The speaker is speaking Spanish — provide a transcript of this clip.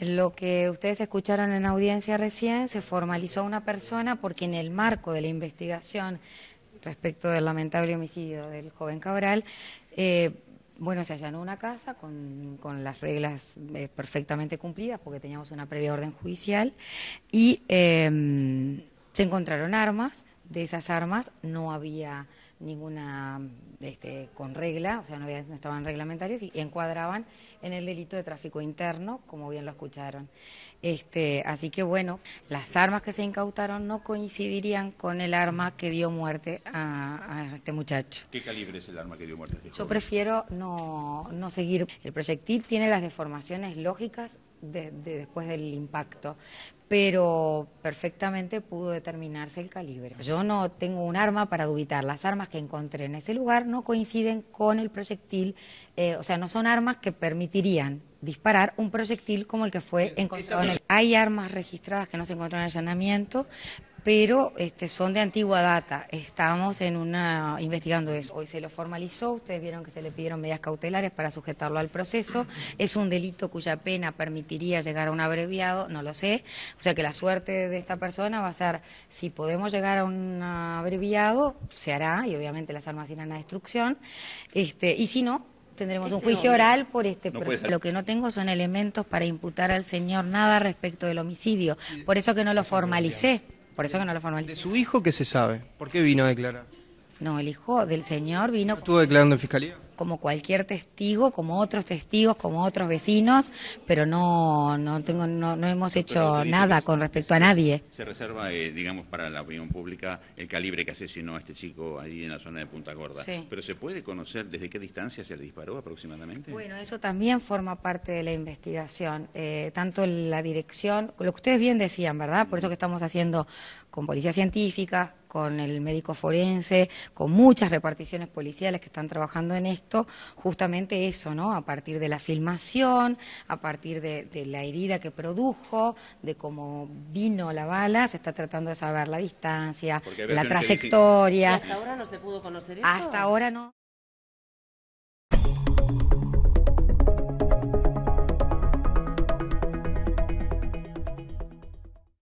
Lo que ustedes escucharon en audiencia recién, se formalizó una persona porque en el marco de la investigación respecto del lamentable homicidio del joven Cabral, eh, bueno, se allanó una casa con, las reglas eh, perfectamente cumplidas porque teníamos una previa orden judicial y em, se encontraron armas, de esas armas no había ninguna este, con regla, o sea, no, estaban reglamentarios y encuadraban en el delito de tráfico interno, como bien lo escucharon. Este, así que bueno, las armas que se incautaron no coincidirían con el arma que dio muerte a, este muchacho. ¿Qué calibre es el arma que dio muerte? A este Yo prefiero no, no seguir. El proyectil tiene las deformaciones lógicas de, después del impacto, pero perfectamente pudo determinarse el calibre. Yo no tengo un arma para dubitar. Las armas que encontré en ese lugar no coinciden con el proyectil, eh, o sea, no son armas que permitirían disparar un proyectil como el que fue encontrado. En el... Hay armas registradas que no se encontraron en allanamiento, pero este, son de antigua data. Estamos en una investigando eso. Hoy se lo formalizó, ustedes vieron que se le pidieron medidas cautelares para sujetarlo al proceso. Es un delito cuya pena permitiría llegar a un abreviado, no lo sé. O sea que la suerte de esta persona va a ser, si podemos llegar a un abreviado, se hará, y obviamente las armas irán a destrucción. Este, y si no, tendremos un este juicio oral por este Lo que no tengo son elementos para imputar al señor nada respecto del homicidio. Por eso que no lo formalicé. Por eso que no lo formalicé. ¿De su hijo qué se sabe? ¿Por qué vino a declarar? No, el hijo del señor vino... ¿Estuvo declarando en fiscalía? como cualquier testigo, como otros testigos, como otros vecinos, pero no, no, tengo, no, hemos hecho nada con respecto a nadie. Se reserva, eh, digamos, para la opinión pública el calibre que asesinó a este chico ahí en la zona de Punta Gorda. Pero ¿se puede conocer desde qué distancia se le disparó aproximadamente? Bueno, eso también forma parte de la investigación. Eh, tanto la dirección, lo que ustedes bien decían, ¿verdad? Por eso que estamos haciendo con policía científica, con el médico forense, con muchas reparticiones policiales que están trabajando en esto, justamente eso, ¿no? A partir de la filmación, a partir de, la herida que produjo, de cómo vino la bala, se está tratando de saber la distancia, la trayectoria. hasta ahora no se pudo conocer eso? Hasta ahora no.